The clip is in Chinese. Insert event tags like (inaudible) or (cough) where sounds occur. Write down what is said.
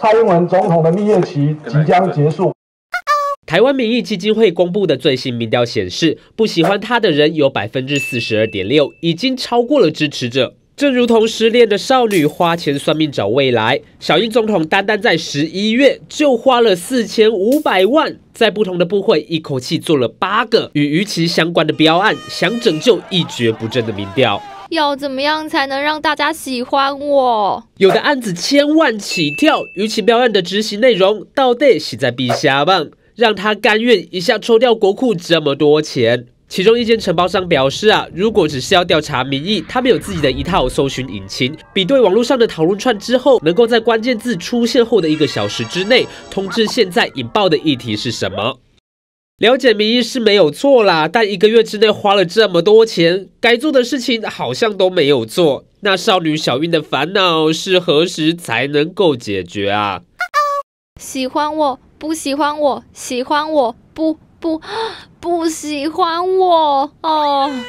蔡英文总统的蜜月期即将结束。台湾民意基金会公布的最新民调显示，不喜欢他的人有百分之四十二点六，已经超过了支持者。正如同失恋的少女花钱算命找未来，小英总统单单在十一月就花了四千五百万，在不同的部会一口气做了八个与逾期相关的标案，想拯救一蹶不振的民调。要怎么样才能让大家喜欢我？有的案子千万起跳，与其标的执行内容到底是在笔下棒，让他甘愿一下抽掉国库这么多钱。其中一间承包商表示啊，如果只是要调查民意，他们有自己的一套搜寻引擎，比对网络上的讨论串之后，能够在关键字出现后的一个小时之内，通知现在引爆的议题是什么。了解民意是没有错啦，但一个月之内花了这么多钱，该做的事情好像都没有做。那少女小韵的烦恼是何时才能够解决啊？喜欢我，不喜欢我，喜欢我，不不 (gasps) 不喜欢我哦。